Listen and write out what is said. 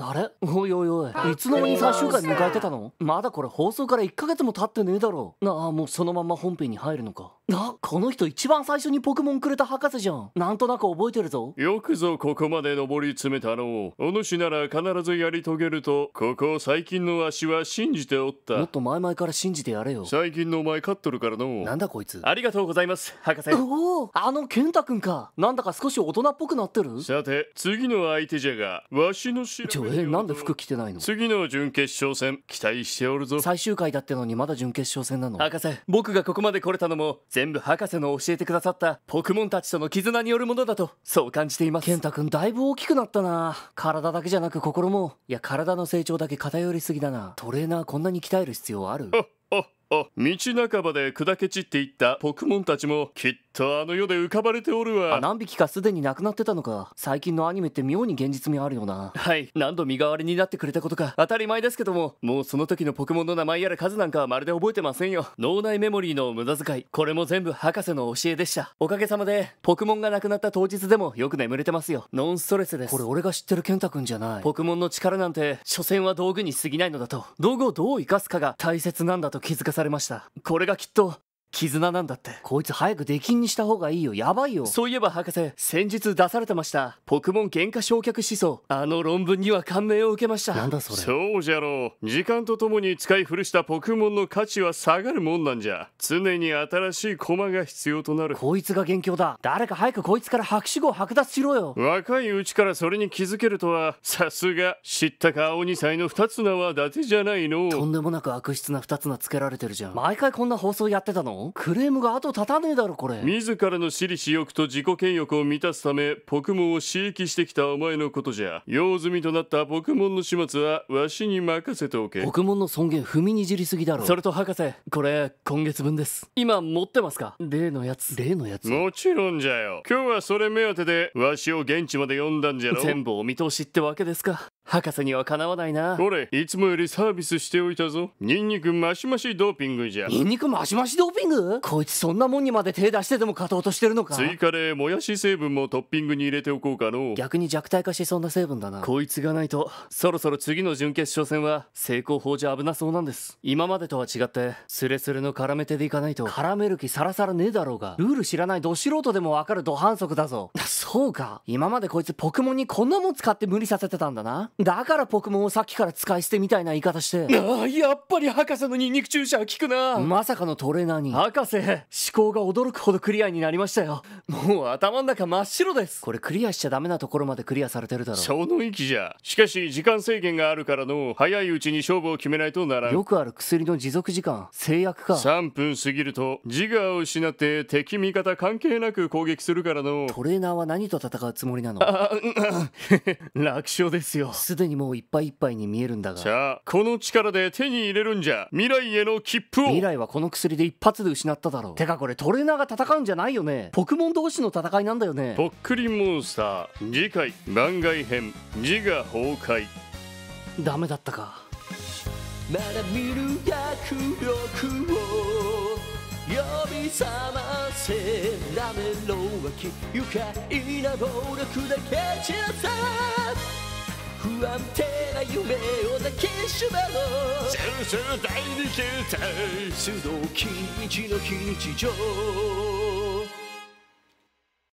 あれおいおいおいいつの間に3週間迎えてたのまだこれ放送から1ヶ月も経ってねえだろなあもうそのまま本編に入るのかなこの人一番最初にポケモンくれた博士じゃんなんとなく覚えてるぞよくぞここまで登り詰めたのお主なら必ずやり遂げるとここ最近のわしは信じておったもっと前々から信じてやれよ最近のお前勝っとるからのなんだこいつありがとうございます博士おおあの健太君かなんだか少し大人っぽくなってるさて次の相手じゃがわしの知らえなんで服着てないの次の準決勝戦期待しておるぞ最終回だってのにまだ準決勝戦なの博士僕がここまで来れたのも全部博士の教えてくださったポケモンたちとの絆によるものだとそう感じています健太君だいぶ大きくなったな体だけじゃなく心もいや体の成長だけ偏りすぎだなトレーナーこんなに鍛える必要あるああ 道半ばで砕け散っていったポケモンたちもきっとあの世で浮かばれておるわ何匹かすでに亡くなってたのか最近のアニメって妙に現実味あるよなはい何度身代わりになってくれたことか当たり前ですけどももうその時のポケモンの名前やら数なんかはまるで覚えてませんよ脳内メモリーの無駄遣いこれも全部博士の教えでしたおかげさまでポケモンが亡くなった当日でもよく眠れてますよノンストレスですこれ俺が知ってる健太く君じゃないポケモンの力なんて所詮は道具に過ぎないのだと道具をどう生かすかが大切なんだと気づかされましたこれがきっと絆なんだってこいつ早く出禁にした方がいいよやばいよそういえば博士先日出されてましたポケモン原価焼却思想あの論文には感銘を受けましたなんだそれそうじゃろう時間とともに使い古したポケモンの価値は下がるもんなんじゃ常に新しい駒が必要となるこいつが元凶だ誰か早くこいつから白紙号剥奪しろよ若いうちからそれに気づけるとはさすが知ったか青2歳の二つ名は伊達じゃないのとんでもなく悪質な二つ名つけられてるじゃん毎回こんな放送やってたのクレームが後立たねえだろこれ自らの私利私欲と自己権欲を満たすためポケモンを刺激してきたお前のことじゃ用済みとなったポケモンの始末はわしに任せておけポケモンの尊厳踏みにじりすぎだろそれと博士これ今月分です今持ってますか例のやつ例のやつもちろんじゃよ今日はそれ目当てでわしを現地まで呼んだんじゃろ全部お見通しってわけですか博士にはかなわないなこれ、いつもよりサービスしておいたぞニンニクマシマシドーピングじゃニンニクマシマシドーピングこいつそんなもんにまで手出してでも勝とうとしてるのか追加でもやし成分もトッピングに入れておこうかの逆に弱体化しそうな成分だなこいつがないとそろそろ次の準決勝戦は成功法じゃ危なそうなんです今までとは違ってスレスレの絡め手でいかないと絡める気さらさらねえだろうがルール知らないど素人でもわかるド反則だぞ そうか今までこいつポケモンにこんなもん使って無理させてたんだなだからポケモンをさっきから使い捨てみたいな言い方してああやっぱり博士のニンニク注射は効くなまさかのトレーナーに博士思考が驚くほどクリアになりましたよもう頭の中真っ白ですこれクリアしちゃダメなところまでクリアされてるだろその域じゃしかし時間制限があるからの早いうちに勝負を決めないとならんよくある薬の持続時間制約か3分過ぎると自我を失って敵味方関係なく攻撃するからのトレーナーは何と戦うつもりなのあ 楽勝ですよすでにもういっぱいいっぱいに見えるんだがじゃあこの力で手に入れるんじゃ未来への切符を未来はこの薬で一発で失っただろうてかこれトレーナーが戦うんじゃないよねポケモン同士の戦いなんだよねポックリモンスター次回番外編自我崩壊ダメだったかまだ見る約力を呼び覚ませラメロ脇愉快な暴力だけ散らさ不安定な夢を抱きしめろ戦争第二形態主導禁一の非日常